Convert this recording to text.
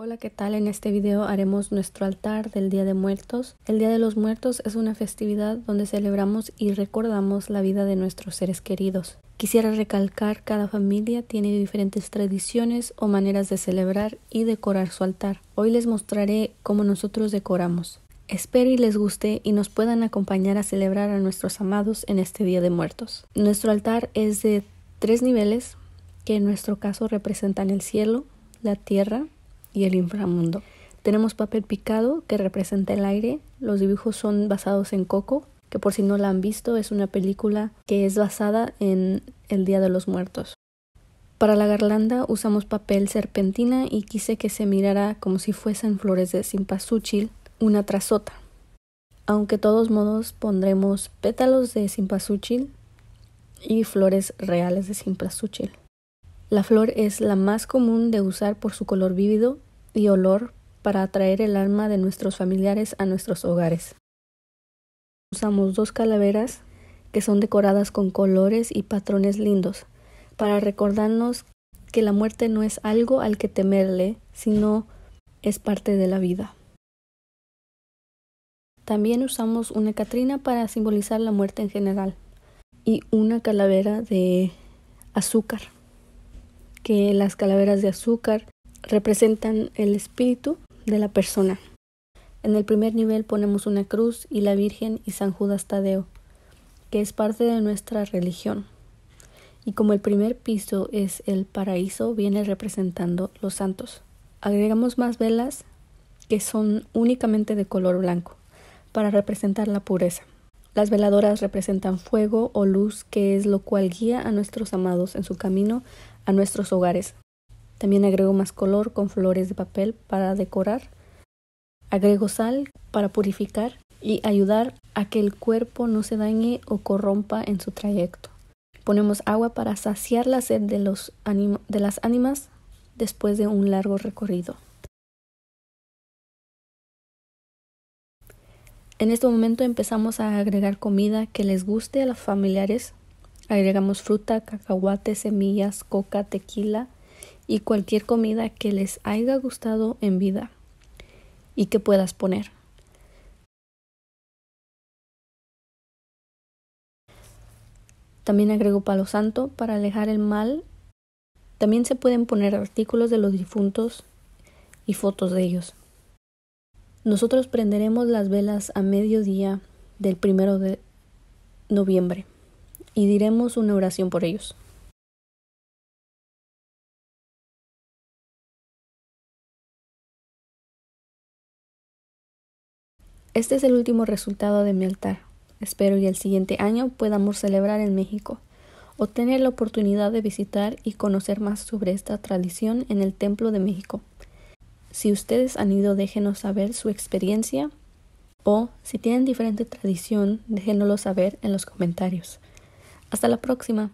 Hola, ¿qué tal? En este video haremos nuestro altar del Día de Muertos. El Día de los Muertos es una festividad donde celebramos y recordamos la vida de nuestros seres queridos. Quisiera recalcar, cada familia tiene diferentes tradiciones o maneras de celebrar y decorar su altar. Hoy les mostraré cómo nosotros decoramos. Espero y les guste y nos puedan acompañar a celebrar a nuestros amados en este Día de Muertos. Nuestro altar es de tres niveles, que en nuestro caso representan el cielo, la tierra el inframundo. Tenemos papel picado que representa el aire. Los dibujos son basados en Coco, que por si no la han visto es una película que es basada en El Día de los Muertos. Para la garlanda usamos papel serpentina y quise que se mirara como si fuesen flores de simpasúchil una tras otra. Aunque todos modos pondremos pétalos de simpasúchil y flores reales de simpazuchil La flor es la más común de usar por su color vívido y olor para atraer el alma de nuestros familiares a nuestros hogares. Usamos dos calaveras que son decoradas con colores y patrones lindos, para recordarnos que la muerte no es algo al que temerle, sino es parte de la vida. También usamos una Catrina para simbolizar la muerte en general y una calavera de azúcar, que las calaveras de azúcar representan el espíritu de la persona. En el primer nivel ponemos una cruz y la Virgen y San Judas Tadeo, que es parte de nuestra religión. Y como el primer piso es el paraíso, viene representando los santos. Agregamos más velas que son únicamente de color blanco, para representar la pureza. Las veladoras representan fuego o luz, que es lo cual guía a nuestros amados en su camino a nuestros hogares, también agrego más color con flores de papel para decorar. Agrego sal para purificar y ayudar a que el cuerpo no se dañe o corrompa en su trayecto. Ponemos agua para saciar la sed de, los de las ánimas después de un largo recorrido. En este momento empezamos a agregar comida que les guste a los familiares. Agregamos fruta, cacahuate, semillas, coca, tequila, y cualquier comida que les haya gustado en vida y que puedas poner. También agrego palo santo para alejar el mal. También se pueden poner artículos de los difuntos y fotos de ellos. Nosotros prenderemos las velas a mediodía del primero de noviembre y diremos una oración por ellos. Este es el último resultado de mi altar. Espero que el siguiente año podamos celebrar en México o tener la oportunidad de visitar y conocer más sobre esta tradición en el Templo de México. Si ustedes han ido, déjenos saber su experiencia o si tienen diferente tradición, déjenoslo saber en los comentarios. Hasta la próxima.